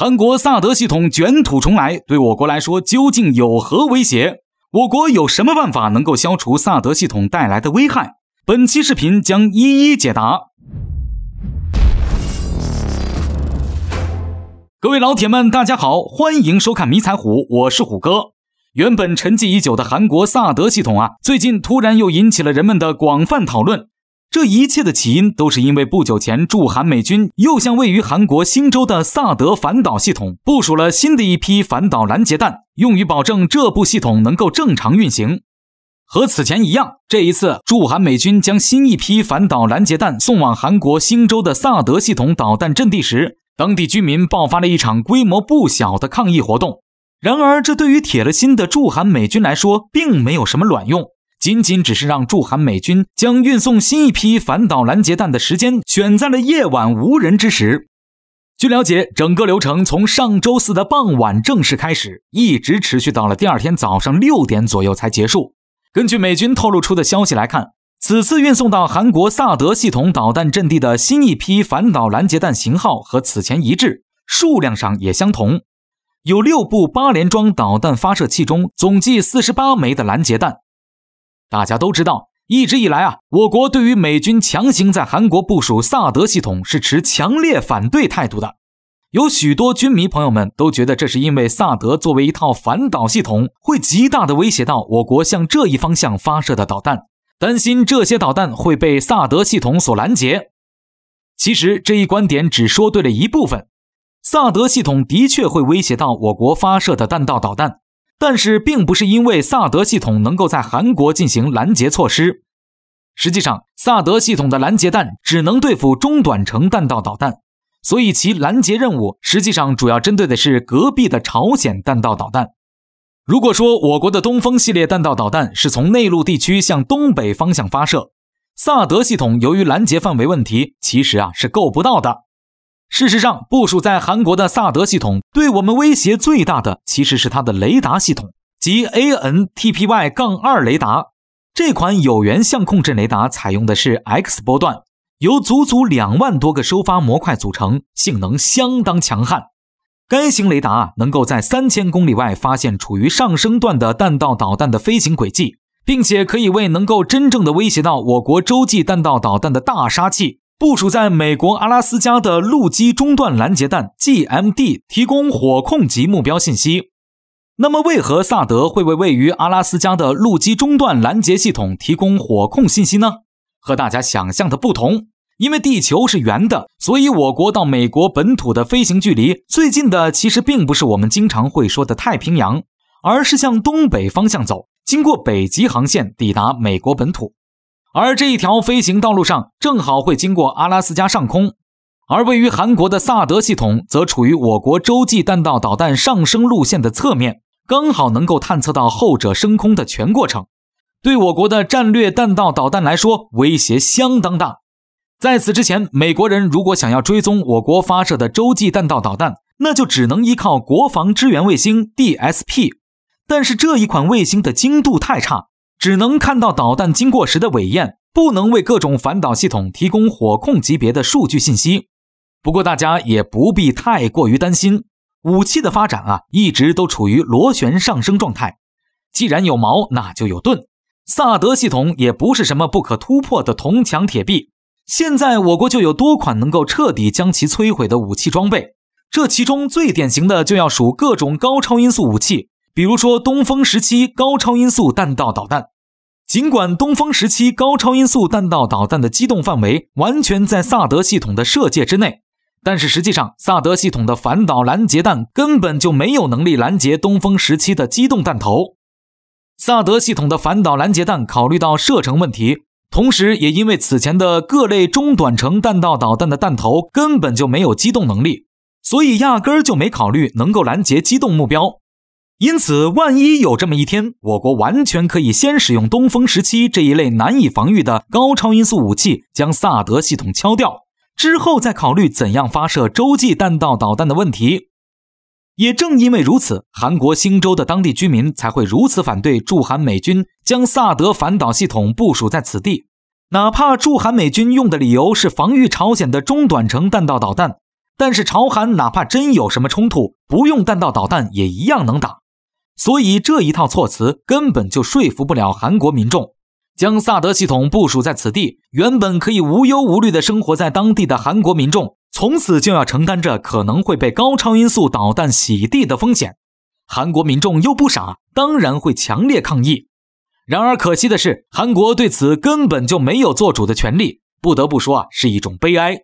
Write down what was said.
韩国萨德系统卷土重来，对我国来说究竟有何威胁？我国有什么办法能够消除萨德系统带来的危害？本期视频将一一解答。各位老铁们，大家好，欢迎收看迷彩虎，我是虎哥。原本沉寂已久的韩国萨德系统啊，最近突然又引起了人们的广泛讨论。这一切的起因都是因为不久前，驻韩美军又向位于韩国新州的萨德反导系统部署了新的一批反导拦截弹，用于保证这部系统能够正常运行。和此前一样，这一次驻韩美军将新一批反导拦截弹送往韩国新州的萨德系统导弹阵地时，当地居民爆发了一场规模不小的抗议活动。然而，这对于铁了心的驻韩美军来说，并没有什么卵用。仅仅只是让驻韩美军将运送新一批反导拦截弹的时间选在了夜晚无人之时。据了解，整个流程从上周四的傍晚正式开始，一直持续到了第二天早上六点左右才结束。根据美军透露出的消息来看，此次运送到韩国萨德系统导弹阵地的新一批反导拦截弹型号和此前一致，数量上也相同，有六部八联装导弹发射器中总计四十八枚的拦截弹。大家都知道，一直以来啊，我国对于美军强行在韩国部署萨德系统是持强烈反对态度的。有许多军迷朋友们都觉得，这是因为萨德作为一套反导系统，会极大的威胁到我国向这一方向发射的导弹，担心这些导弹会被萨德系统所拦截。其实这一观点只说对了一部分，萨德系统的确会威胁到我国发射的弹道导弹。但是，并不是因为萨德系统能够在韩国进行拦截措施。实际上，萨德系统的拦截弹只能对付中短程弹道导弹，所以其拦截任务实际上主要针对的是隔壁的朝鲜弹道导弹。如果说我国的东风系列弹道导弹是从内陆地区向东北方向发射，萨德系统由于拦截范围问题，其实啊是够不到的。事实上，部署在韩国的萨德系统对我们威胁最大的，其实是它的雷达系统，即 ANTPY- 二雷达。这款有源相控阵雷达采用的是 X 波段，由足足两万多个收发模块组成，性能相当强悍。该型雷达能够在三千公里外发现处于上升段的弹道导弹的飞行轨迹，并且可以为能够真正的威胁到我国洲际弹道导弹的大杀器。部署在美国阿拉斯加的陆基中段拦截弹 （GMD） 提供火控级目标信息。那么，为何萨德会为位于阿拉斯加的陆基中段拦截系统提供火控信息呢？和大家想象的不同，因为地球是圆的，所以我国到美国本土的飞行距离最近的其实并不是我们经常会说的太平洋，而是向东北方向走，经过北极航线抵达美国本土。而这一条飞行道路上正好会经过阿拉斯加上空，而位于韩国的萨德系统则处于我国洲际弹道导弹上升路线的侧面，刚好能够探测到后者升空的全过程。对我国的战略弹道导弹来说，威胁相当大。在此之前，美国人如果想要追踪我国发射的洲际弹道导弹，那就只能依靠国防支援卫星 DSP，但是这一款卫星的精度太差。只能看到导弹经过时的尾焰，不能为各种反导系统提供火控级别的数据信息。不过，大家也不必太过于担心，武器的发展啊，一直都处于螺旋上升状态。既然有矛，那就有盾。萨德系统也不是什么不可突破的铜墙铁壁。现在，我国就有多款能够彻底将其摧毁的武器装备。这其中最典型的，就要数各种高超音速武器。比如说，东风十七高超音速弹道导弹，尽管东风十七高超音速弹道导弹的机动范围完全在萨德系统的射界之内，但是实际上，萨德系统的反导拦截弹根本就没有能力拦截东风十七的机动弹头。萨德系统的反导拦截弹考虑到射程问题，同时也因为此前的各类中短程弹道导弹的弹头根本就没有机动能力，所以压根儿就没考虑能够拦截机动目标。因此，万一有这么一天，我国完全可以先使用东风十七这一类难以防御的高超音速武器，将萨德系统敲掉，之后再考虑怎样发射洲际弹道导弹的问题。也正因为如此，韩国新州的当地居民才会如此反对驻韩美军将萨德反导系统部署在此地。哪怕驻韩美军用的理由是防御朝鲜的中短程弹道导弹，但是朝韩哪怕真有什么冲突，不用弹道导弹也一样能打。所以这一套措辞根本就说服不了韩国民众，将萨德系统部署在此地，原本可以无忧无虑地生活在当地的韩国民众，从此就要承担着可能会被高超音速导弹洗地的风险。韩国民众又不傻，当然会强烈抗议。然而可惜的是，韩国对此根本就没有做主的权利，不得不说啊，是一种悲哀。